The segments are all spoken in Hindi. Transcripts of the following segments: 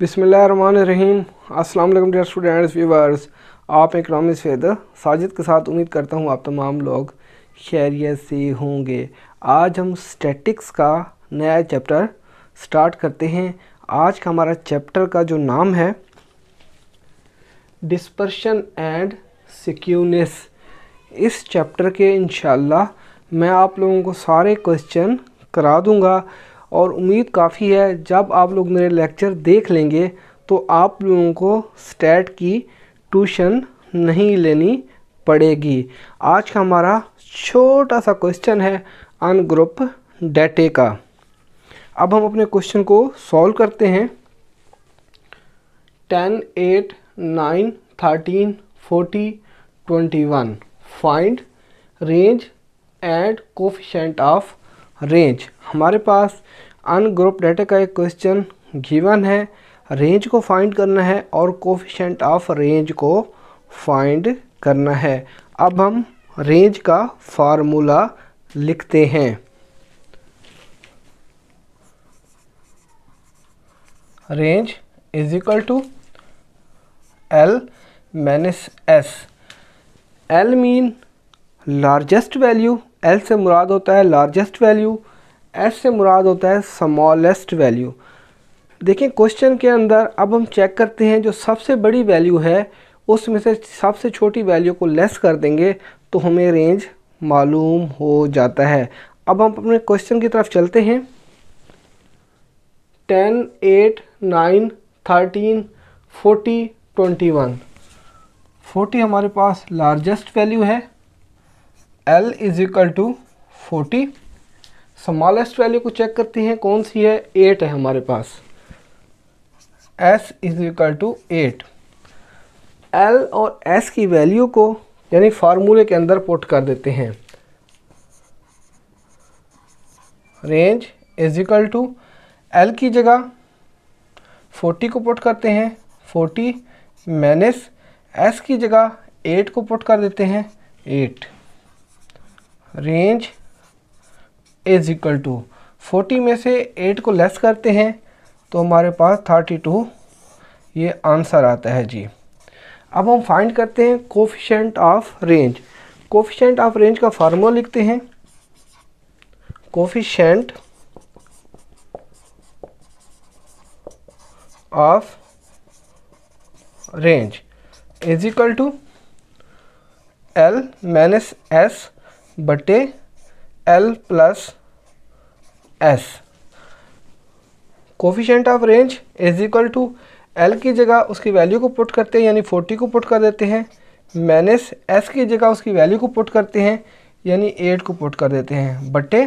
बिसमीम अल्लाम डर स्टूडेंट्स व्यूवर्स आप इकनॉमिक्स फैदर साजिद के साथ उम्मीद करता हूँ आप तमाम लोग खैरियत से होंगे आज हम स्टैटिक्स का नया चैप्टर स्टार्ट करते हैं आज का हमारा चैप्टर का जो नाम है डिस्पर्शन एंड सिक्यूनेस इस चैप्टर के इन मैं आप लोगों को सारे क्वेश्चन करा दूँगा और उम्मीद काफ़ी है जब आप लोग मेरे लेक्चर देख लेंगे तो आप लोगों को स्टैट की ट्यूशन नहीं लेनी पड़ेगी आज का हमारा छोटा सा क्वेश्चन है अन ग्रुप डेटे का अब हम अपने क्वेश्चन को सॉल्व करते हैं ten eight nine thirteen forty twenty one find range and coefficient of range हमारे पास अनग्रुप डाटा का एक क्वेश्चन गिवन है रेंज को फाइंड करना है और कोफिशेंट ऑफ रेंज को फाइंड करना है अब हम रेंज का फार्मूला लिखते हैं range is equal to L minus S L mean largest value L से मुराद होता है लार्जेस्ट वैल्यू एस से मुराद होता है स्मॉलेस्ट वैल्यू देखें क्वेश्चन के अंदर अब हम चेक करते हैं जो सबसे बड़ी वैल्यू है उसमें से सबसे छोटी वैल्यू को लेस कर देंगे तो हमें रेंज मालूम हो जाता है अब हम अपने क्वेश्चन की तरफ चलते हैं ten eight nine thirteen forty twenty one forty हमारे पास लार्जेस्ट वैल्यू है L is equal to forty smallest value को चेक करते हैं कौन सी है एट है हमारे पास S is equal to eight L और एस की वैल्यू को यानी फार्मूले के अंदर पुट कर देते हैं range is equal to L की जगह फोर्टी को पुट करते हैं फोर्टी माइनस एस की जगह एट को पुट कर देते हैं eight range is equal to forty में से एट को लेस करते हैं तो हमारे पास थर्टी टू ये आंसर आता है जी अब हम फाइंड करते हैं coefficient of range coefficient of range का फार्मूला लिखते हैं coefficient of range is equal to L minus S बटे L plus S coefficient of range is equal to L की जगह उसकी वैल्यू को पुट करते हैं यानी फोर्टी को पुट कर देते हैं माइनस एस की जगह उसकी वैल्यू को पुट करते हैं यानी एट को पुट कर देते हैं बटे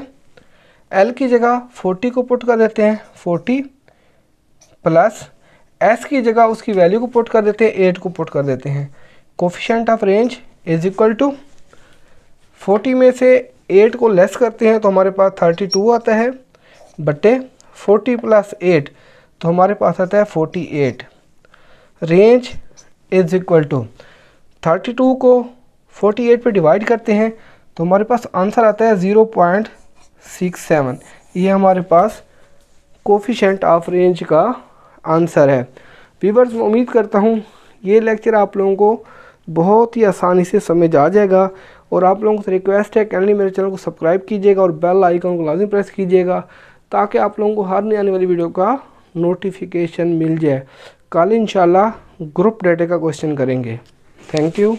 एल की जगह फोर्टी को पुट कर देते हैं फोर्टी प्लस एस की जगह उसकी वैल्यू को पुट कर देते हैं एट को पुट कर देते हैं coefficient of range is equal to forty में से एट को लेस करते हैं तो हमारे पास थर्टी टू आता है बटे फोर्टी प्लस एट तो हमारे पास आता है forty eight range is equal to thirty two को फोर्टी एट पर डिवाइड करते हैं तो हमारे पास आंसर आता है ज़ीरो पॉइंट सिक्स सेवन ये हमारे पास कोफिशेंट ऑफ रेंज का आंसर है वीवर्स उम्मीद करता हूँ ये लेक्चर आप लोगों को बहुत ही आसानी से समझ आ जाएगा और आप लोगों से रिक्वेस्ट है कैंडली मेरे चैनल को सब्सक्राइब कीजिएगा और बेल आइकन को लाजमी प्रेस कीजिएगा ताकि आप लोगों को हर नहीं आने वाली वीडियो का नोटिफिकेशन मिल जाए कल इंशाल्लाह ग्रुप डेटा का क्वेश्चन करेंगे थैंक यू